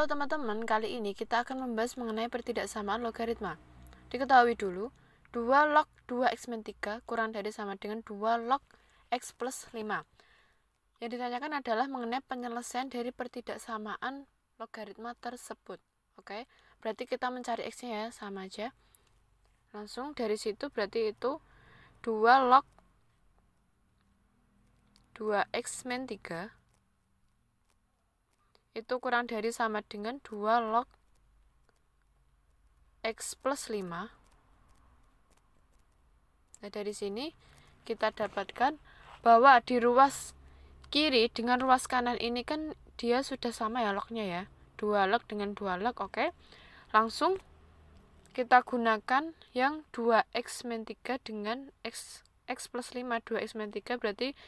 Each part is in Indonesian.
Halo teman-teman, kali ini kita akan membahas mengenai pertidaksamaan logaritma. Diketahui dulu, 2 log 2x 3 kurang dari sama dengan 2 log x plus 5. Yang ditanyakan adalah mengenai penyelesaian dari pertidaksamaan logaritma tersebut. Oke, berarti kita mencari x-nya ya, sama aja. Langsung dari situ berarti itu 2 log 2x 3 itu kurang dari sama dengan 2 log X plus 5 nah dari sini kita dapatkan bahwa di ruas kiri dengan ruas kanan ini kan dia sudah sama ya lognya ya 2 log dengan 2 log oke okay. langsung kita gunakan yang 2x min 3 dengan x, x plus 5 2x min 3 berarti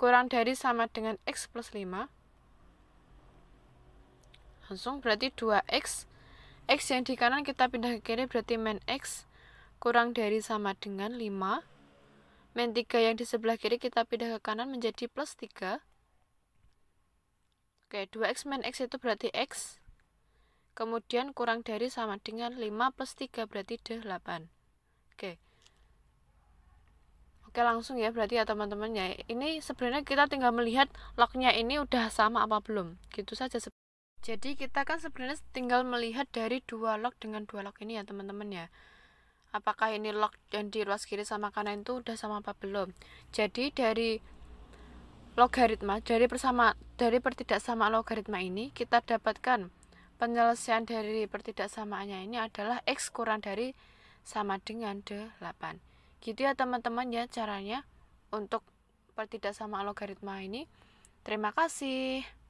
kurang dari sama dengan x plus 5 langsung berarti 2x x yang di kanan kita pindah ke kiri berarti min x kurang dari sama dengan 5 min 3 yang di sebelah kiri kita pindah ke kanan menjadi plus 3 oke 2x min x itu berarti x kemudian kurang dari sama dengan 5 plus 3 berarti 8 oke Oke langsung ya berarti ya teman-teman ya ini sebenarnya kita tinggal melihat lognya ini udah sama apa belum gitu saja jadi kita kan sebenarnya tinggal melihat dari dua log dengan dua log ini ya teman-teman ya. Apakah ini log yang di ruas kiri sama kanan itu udah sama apa belum? Jadi dari logaritma dari persama dari pertidaksamaan logaritma ini kita dapatkan penyelesaian dari pertidaksamaannya ini adalah x kurang dari sama dengan 8. Gitu ya teman-teman ya caranya untuk pertidaksamaan logaritma ini. Terima kasih.